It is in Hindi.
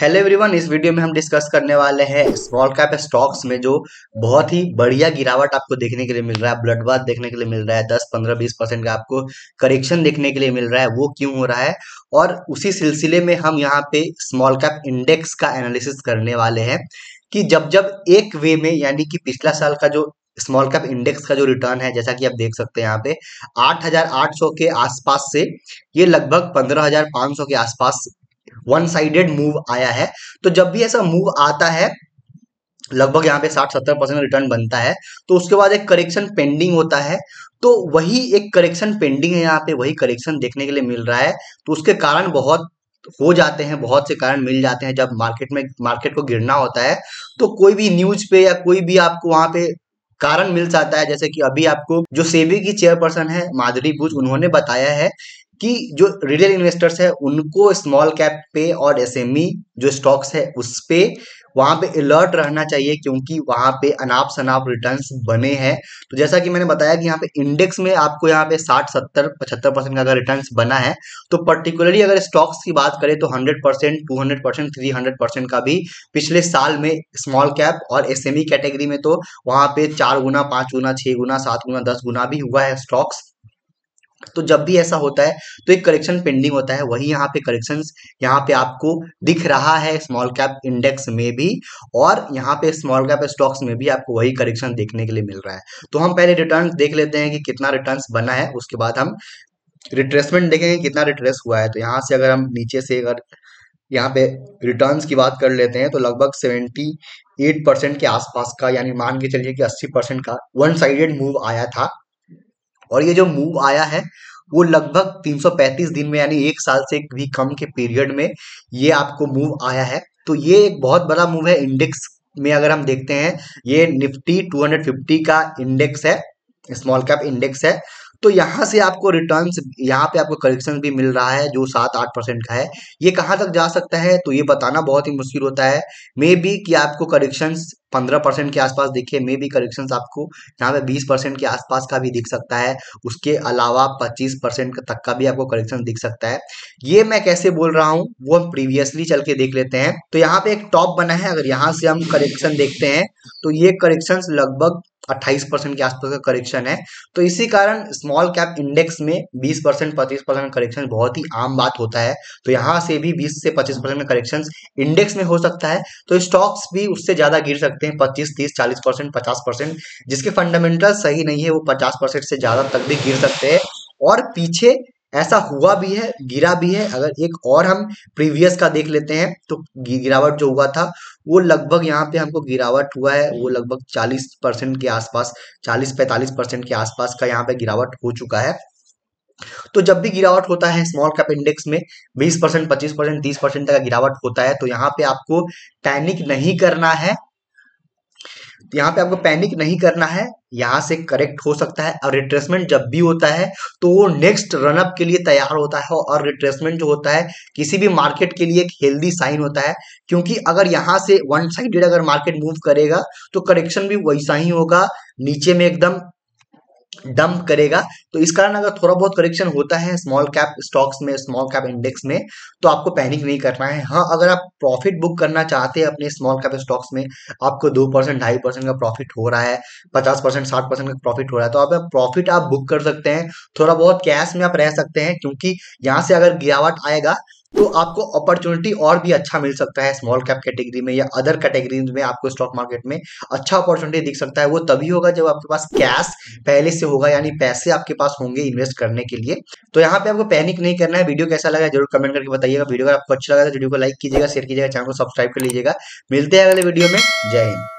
हेलो एवरीवन इस वीडियो में हम डिस्कस करने वाले हैं स्मॉल कैप स्टॉक्स में जो बहुत ही बढ़िया गिरावट आपको देखने के लिए मिल रहा है ब्लड बाथ देखने के लिए मिल रहा है दस पंद्रह बीस परसेंट का आपको करेक्शन देखने के लिए मिल रहा है वो क्यों हो रहा है और उसी सिलसिले में हम यहाँ पे स्मॉल कैप इंडेक्स का एनालिसिस करने वाले हैं कि जब जब एक वे में यानी कि पिछला साल का जो स्मॉल कैप इंडेक्स का जो रिटर्न है जैसा कि आप देख सकते हैं यहाँ पे 8,800 के आसपास से ये लगभग 15,500 के आसपास वन साइडेड मूव आया है तो जब भी ऐसा मूव आता है लगभग यहाँ पे साठ सत्तर परसेंट रिटर्न बनता है तो उसके बाद एक करेक्शन पेंडिंग होता है तो वही एक करेक्शन पेंडिंग है यहाँ पे वही करेक्शन देखने के लिए मिल रहा है तो उसके कारण बहुत हो जाते हैं बहुत से कारण मिल जाते हैं जब मार्केट में मार्केट को गिरना होता है तो कोई भी न्यूज पे या कोई भी आपको वहाँ पे कारण मिल जाता है जैसे कि अभी आपको जो सेबी की चेयरपर्सन है माधुरी भुज उन्होंने बताया है कि जो रिटेल इन्वेस्टर्स है उनको स्मॉल कैप पे और एसएमई e जो स्टॉक्स है उस पे वहां पे अलर्ट रहना चाहिए क्योंकि वहां पे अनाप शनाप रिटर्न्स बने हैं तो जैसा कि मैंने बताया कि यहाँ पे इंडेक्स में आपको यहाँ पे 60 70 पचहत्तर परसेंट का अगर रिटर्न्स बना है तो पर्टिकुलरली अगर स्टॉक्स की बात करें तो 100 percent two percent three percent का भी पिछले साल में स्मॉल कैप और एस कैटेगरी e में तो वहां पे चार गुना पांच गुना छह गुना सात गुना दस गुना भी हुआ है स्टॉक्स तो जब भी ऐसा होता है तो एक करेक्शन पेंडिंग होता है वही यहाँ पे करेक्शन यहाँ पे आपको दिख रहा है स्मॉल कैप इंडेक्स में भी और यहाँ पे स्मॉल कैप स्टॉक्स में भी आपको वही करेक्शन देखने के लिए मिल रहा है तो हम पहले रिटर्न देख लेते हैं कि कितना रिटर्न बना है उसके बाद हम रिट्रेसमेंट देखेंगे कितना रिट्रेस हुआ है तो यहाँ से अगर हम नीचे से अगर यहाँ पे रिटर्न्स की बात कर लेते हैं तो लगभग सेवेंटी एट परसेंट के आसपास का यानी मान के चलिए कि अस्सी परसेंट का वन साइडेड मूव आया था और ये जो मूव आया है वो लगभग 335 दिन में यानी एक साल से भी कम के पीरियड में ये आपको मूव आया है तो ये एक बहुत बड़ा मूव है इंडेक्स में अगर हम देखते हैं ये निफ्टी 250 का इंडेक्स है स्मॉल कैप इंडेक्स है तो यहाँ से आपको रिटर्न यहाँ पे आपको करेक्शन भी मिल रहा है जो सात आठ परसेंट का है ये कहाँ तक जा सकता है तो ये बताना बहुत ही मुश्किल होता है मे बी कि आपको करेक्शन पंद्रह परसेंट के आसपास दिखे मे बी करेक्शन आपको यहाँ पे बीस परसेंट के आसपास का भी दिख सकता है उसके अलावा पच्चीस परसेंट तक का भी आपको करेक्शन दिख सकता है ये मैं कैसे बोल रहा हूँ वो हम प्रीवियसली चल के देख लेते हैं तो यहाँ पे एक टॉप बना है अगर यहाँ से हम करेक्शन देखते हैं तो ये करेक्शन लगभग 28 परसेंट के आसपास का करेक्शन है तो इसी कारण स्मॉल कैप इंडेक्स में बीस परसेंट पच्चीस परसेंट करेक्शन बहुत ही आम बात होता है तो यहाँ से भी बीस से पच्चीस परसेंट का करेक्शन इंडेक्स में हो सकता है तो स्टॉक्स भी उससे ज्यादा गिर सकते हैं पच्चीस तीस चालीस परसेंट पचास परसेंट जिसके फंडामेंटल सही नहीं है वो पचास परसेंट से ज्यादा तक भी गिर सकते हैं और पीछे ऐसा हुआ भी है गिरा भी है अगर एक और हम प्रीवियस का देख लेते हैं तो गिरावट जो हुआ था वो लगभग यहाँ पे हमको गिरावट हुआ है वो लगभग 40 परसेंट के आसपास 40-45 परसेंट के आसपास का यहाँ पे गिरावट हो चुका है तो जब भी गिरावट होता है स्मॉल कैप इंडेक्स में 20 परसेंट पच्चीस परसेंट तीस परसेंट तक गिरावट होता है तो यहाँ पे आपको पैनिक नहीं करना है तो यहाँ पे आपको पैनिक नहीं करना है यहाँ से करेक्ट हो सकता है और रिट्रेसमेंट जब भी होता है तो वो नेक्स्ट रनअप के लिए तैयार होता है और रिट्रेसमेंट जो होता है किसी भी मार्केट के लिए एक हेल्दी साइन होता है क्योंकि अगर यहाँ से वन साइडेड अगर मार्केट मूव करेगा तो करेक्शन भी वैसा ही होगा नीचे में एकदम डंप करेगा तो इस कारण अगर थोड़ा बहुत करेक्शन होता है स्मॉल कैप स्टॉक्स में स्मॉल कैप इंडेक्स में तो आपको पैनिक नहीं करना है हाँ अगर आप प्रॉफिट बुक करना चाहते हैं अपने स्मॉल कैप स्टॉक्स में आपको दो परसेंट ढाई परसेंट का प्रॉफिट हो रहा है पचास परसेंट साठ परसेंट का प्रॉफिट हो रहा है तो आप प्रॉफिट आप बुक कर सकते हैं थोड़ा बहुत कैश में आप रह सकते हैं क्योंकि यहाँ से अगर गिरावट आएगा तो आपको अपॉर्चुनिटी और भी अच्छा मिल सकता है स्मॉल कैप कैटेगरी में या अदर कैटेगरी में आपको स्टॉक मार्केट में अच्छा अपॉर्चुनिटी दिख सकता है वो तभी होगा जब आपके पास कैश पहले से होगा यानी पैसे आपके पास होंगे इन्वेस्ट करने के लिए तो यहाँ पे आपको पैनिक नहीं करना है वीडियो कैसा लगा जरूर कमेंट करके बताइएगा वीडियो अगर आपको अच्छा लगा तो वीडियो को लाइक कीजिएगा शेयर कीजिएगा चैनल को सब्सक्राइब कर लीजिएगा मिलते हैं अगले वीडियो में जय हिंद